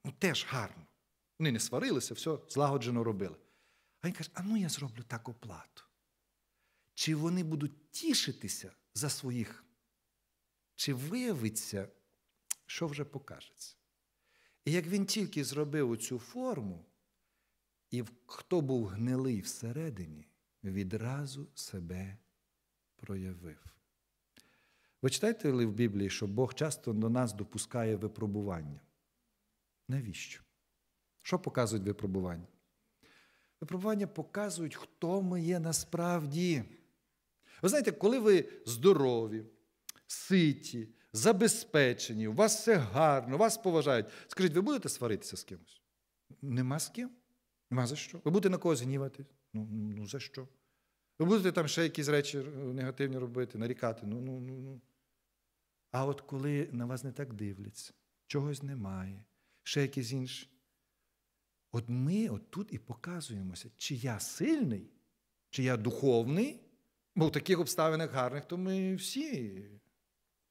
ну, теж гарно. Вони не сварилися, все злагоджено робили. А він каже, а ну я зроблю так оплату. Чи вони будуть тішитися за своїх? Чи виявиться, що вже покажеться? І як він тільки зробив оцю форму, і хто був гнилий всередині, відразу себе проявив. Ви читаєте ли в Біблії, що Бог часто до нас допускає випробування? Навіщо? Що показують випробування? Випробування показують, хто ми є насправді. Ви знаєте, коли ви здорові, ситі, забезпечені, у вас все гарно, вас поважають, скажіть, ви будете сваритися з кимось? Нема з ким? Нема за що. Ви будете на когось гнівати. Ну, ну за що? Ви будете там ще якісь речі е, негативні робити, нарікати. Ну, ну, ну, ну. А от коли на вас не так дивляться, чогось немає, ще якісь інші. От ми отут і показуємося, чи я сильний, чи я духовний, бо в таких обставинах гарних, то ми всі.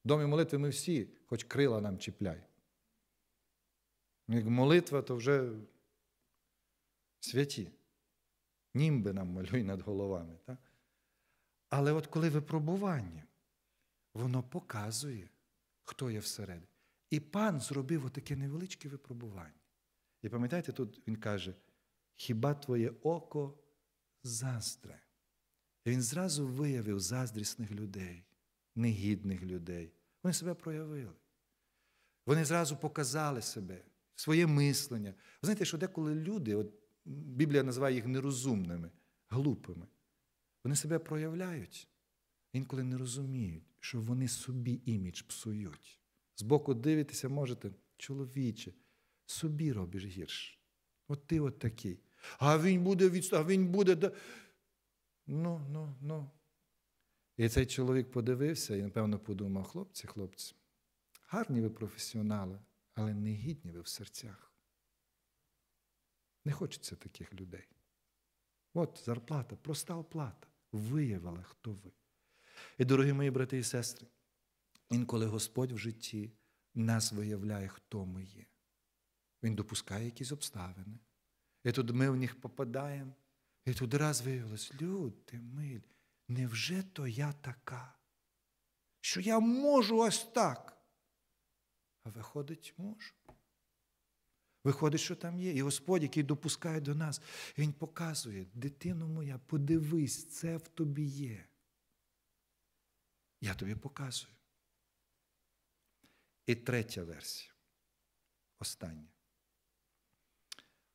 В домі молитви ми всі, хоч крила нам чіпляй. Як молитва, то вже святі, німби нам малюй над головами. Так? Але от коли випробування, воно показує, хто є всередині. І пан зробив отаке невеличке випробування. І пам'ятаєте, тут він каже: хіба твоє око заздре? І Він зразу виявив заздрісних людей, негідних людей. Вони себе проявили. Вони зразу показали себе, своє мислення. Ви знаєте, що деколи люди, от Біблія називає їх нерозумними, глупими. Вони себе проявляють, інколи не розуміють, що вони собі імідж псують. Збоку дивитися можете, чоловіче, собі робиш гірше. От ти от такий. А він буде від... а він буде. Да... Ну, ну, ну. І цей чоловік подивився і, напевно, подумав: хлопці, хлопці, гарні ви професіонали, але негідні ви в серцях. Не хочеться таких людей. От зарплата, проста оплата, виявила, хто ви. І, дорогі мої брати і сестри, інколи Господь в житті нас виявляє, хто ми є. Він допускає якісь обставини. І тут ми в них попадаємо. І тут раз виявилось, люди миль, невже то я така, що я можу ось так? А виходить, можу. Виходить, що там є. І Господь, який допускає до нас, Він показує, дитино моя, подивись, це в тобі є. Я тобі показую. І третя версія. Остання.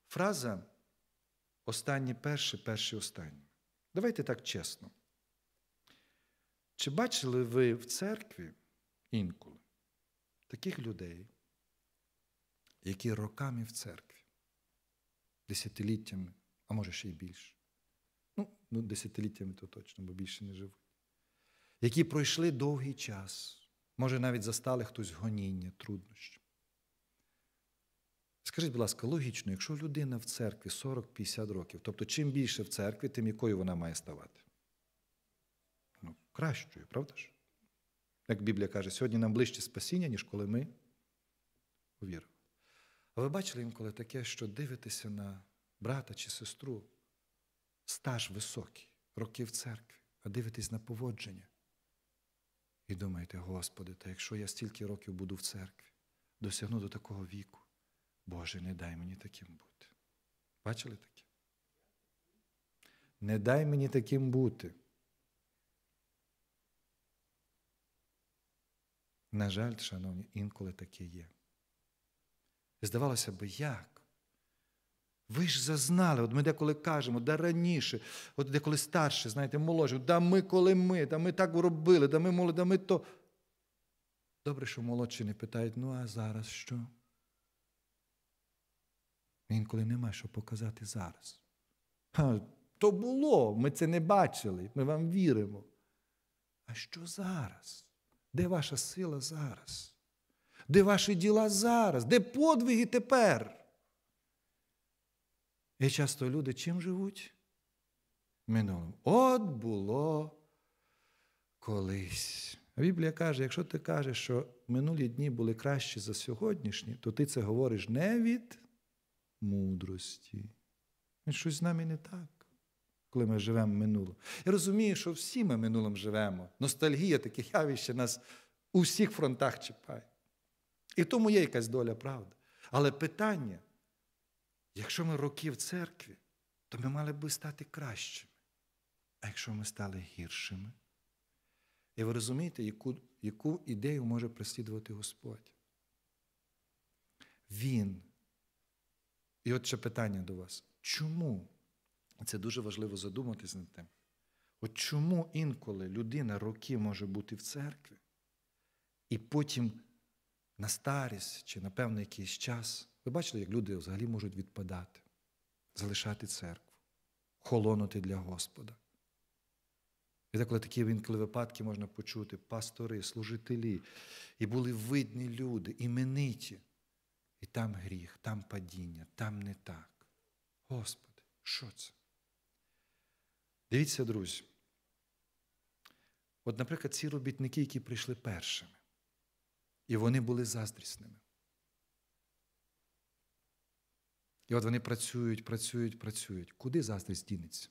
Фраза останні перше перші останнє. Давайте так чесно. Чи бачили ви в церкві інколи таких людей? які роками в церкві, десятиліттями, а може ще й більше. Ну, ну десятиліттями то точно, бо більше не живуть. Які пройшли довгий час, може, навіть застали хтось гоніння, труднощі. Скажіть, будь ласка, логічно, якщо людина в церкві 40-50 років, тобто чим більше в церкві, тим якою вона має ставати? Ну, Кращою, правда ж? Як Біблія каже, сьогодні нам ближче спасіння, ніж коли ми увірили ви бачили інколи таке, що дивитеся на брата чи сестру, стаж високий, роки в церкві, а дивитесь на поводження. І думаєте, Господи, та якщо я стільки років буду в церкві, досягну до такого віку, Боже, не дай мені таким бути. Бачили таке? Не дай мені таким бути. На жаль, шановні, інколи таке є. Здавалося би, як? Ви ж зазнали, от ми деколи кажемо, да раніше, от деколи старші, знаєте, молодші, да ми коли ми, да ми так робили, да ми молили, да ми то. Добре, що молодші не питають, ну а зараз що? Інколи нема що показати зараз. Ха, То було, ми це не бачили, ми вам віримо. А що зараз? Де ваша сила зараз? Де ваші діла зараз? Де подвиги тепер? І часто люди чим живуть? Минулим. От було колись. А Біблія каже: якщо ти кажеш, що минулі дні були кращі за сьогоднішні, то ти це говориш не від мудрості. Він щось з нами не так. Коли ми живемо минулим. Я розумію, що всі ми минулим живемо. Ностальгія таких явищ нас у всіх фронтах чіпає. І в тому є якась доля правди. Але питання, якщо ми роки в церкві, то ми мали би стати кращими. А якщо ми стали гіршими, і ви розумієте, яку яку ідею може преслідувати Господь? Він. І от ще питання до вас. Чому? Це дуже важливо задуматись над тим. От чому інколи людина роки може бути в церкві, і потім на старість чи на певний якийсь час. Ви бачите, як люди взагалі можуть відпадати, залишати церкву, холонути для Господа. І так, коли такі вінкли випадки можна почути, пастори, служителі, і були видні люди, імениті. І там гріх, там падіння, там не так. Господи, що це? Дивіться, друзі. От, наприклад, ці робітники, які прийшли першими, і вони були заздрісними. І от вони працюють, працюють, працюють. Куди заздрість дінеться?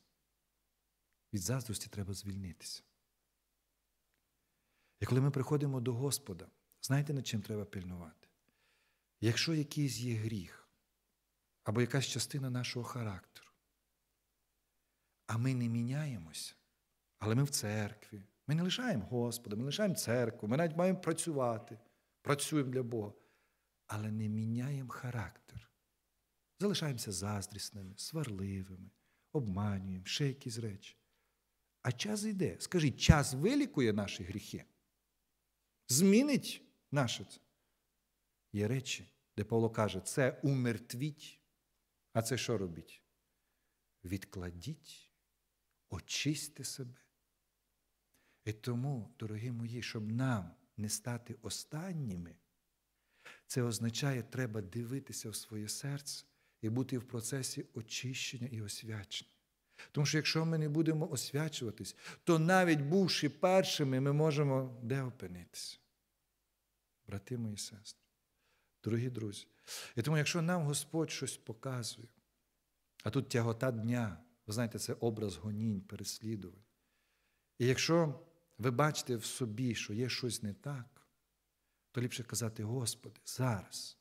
Від заздрості треба звільнитися. І коли ми приходимо до Господа, знаєте, над чим треба пильнувати? Якщо якийсь є гріх або якась частина нашого характеру, а ми не міняємося, але ми в церкві, ми не лишаємо Господа, ми лишаємо церкву, ми навіть маємо працювати працюємо для Бога, але не міняємо характер. Залишаємося заздрісними, сварливими, обманюємо, ще якісь речі. А час йде. Скажіть, час вилікує наші гріхи, змінить наше це. Є речі, де Павло каже, це умертвіть. А це що робіть? Відкладіть, очисти себе. І тому, дорогі мої, щоб нам не стати останніми, це означає, треба дивитися в своє серце і бути в процесі очищення і освячення. Тому що якщо ми не будемо освячуватись, то навіть бувши першими, ми можемо де опинитися. Брати мої сестри, дорогі друзі. І тому, якщо нам Господь щось показує, а тут тягота дня, ви знаєте, це образ гонінь, переслідувань. І якщо ви бачите в собі, що є щось не так, то ліпше казати, Господи, зараз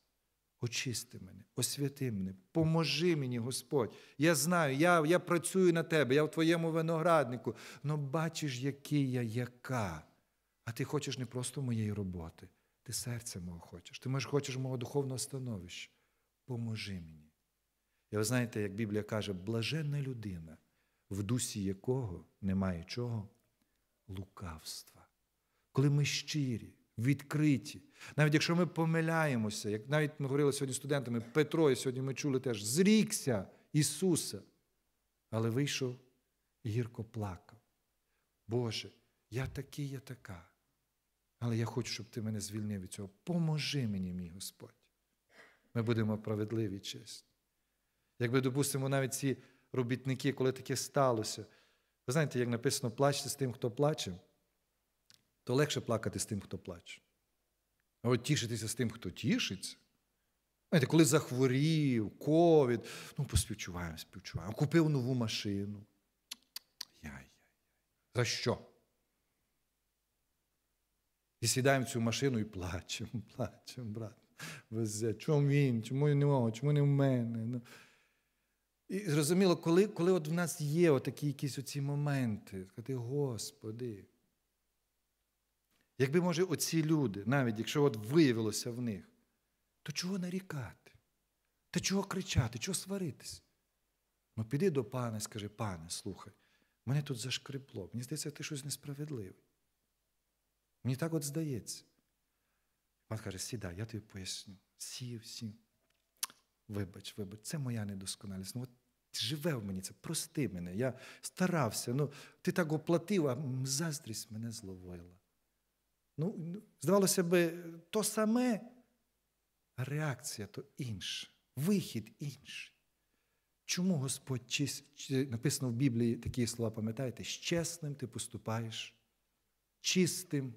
очисти мене, освяти мене, поможи мені, Господь. Я знаю, я я працюю на Тебе, я в Твоєму винограднику, але бачиш, який я яка. А ти хочеш не просто моєї роботи, ти серця мого хочеш. Ти можеш, хочеш мого духовного становища. Поможи мені. І ви знаєте, як Біблія каже, блаженна людина, в дусі якого немає чого лукавства. Коли ми щирі, відкриті, навіть якщо ми помиляємося, як навіть ми говорили сьогодні з студентами Петро, і сьогодні ми чули теж, зрікся Ісуса, але вийшов і гірко плакав. Боже, я такий, я така. Але я хочу, щоб ти мене звільнив від цього. Поможи мені, мій Господь. Ми будемо праведливі і чесні. Якби, допустимо, навіть ці робітники, коли таке сталося, ви знаєте, як написано, плачте з тим, хто плаче, то легше плакати з тим, хто плаче. А от тішитися з тим, хто тішиться. Знаєте, коли захворів, ковід, ну поспівчуваємо, співчуваємо. Купив нову машину. Яй-яй. За що? І сідаємо в цю машину і плачемо, <laughs> плачемо, брат. Чому він? Чому не нього? Чому не в мене? Ну, і зрозуміло, коли коли от в нас є такі якісь оці моменти, сказати, Господи, якби, може, оці люди, навіть якщо от виявилося в них, то чого нарікати? Та чого кричати, чого сваритись? Ну, піди до пана і скажи, пане, слухай, мене тут зашкрепло. Мені здається, ти щось несправедливий. Мені так от здається. Пан каже, сідай, я тобі поясню. Сів, сів. Вибач, вибач, це моя недосконалість. Ну, от Живе в мені це, прости мене. Я старався. ну, Ти так оплатив, а заздрість мене зловила. Ну, ну, Здавалося би, то саме, а реакція то інша, вихід інший. Чому Господь чи, чи, написано в Біблії такі слова, пам'ятаєте, з чесним ти поступаєш, чистим,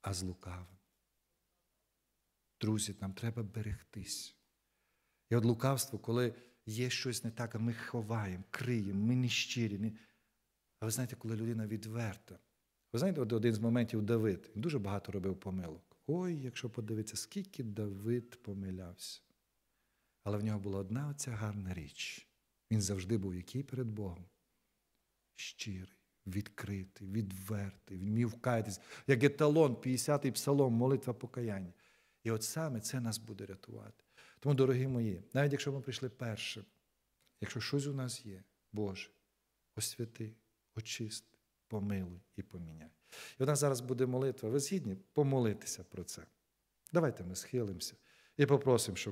а з лукавим. Друзі, нам треба берегтись. І от лукавство, коли є щось не так, а ми ховаємо, криємо, ми нещирі. Ми... А ви знаєте, коли людина відверта. Ви знаєте, от один з моментів Давид він дуже багато робив помилок. Ой, якщо подивитися, скільки Давид помилявся. Але в нього була одна оця гарна річ. Він завжди був який перед Богом. Щирий, відкритий, відвертий, Він вмів каятись, як еталон, 50-й псалом, молитва покаяння. І от саме це нас буде рятувати. Тому, дорогі мої, навіть якщо ми прийшли першим, якщо щось у нас є, Боже, освяти, очисти, помилуй і поміняй. І у нас зараз буде молитва. Ви згідні помолитися про це. Давайте ми схилимося і попросимо, щоб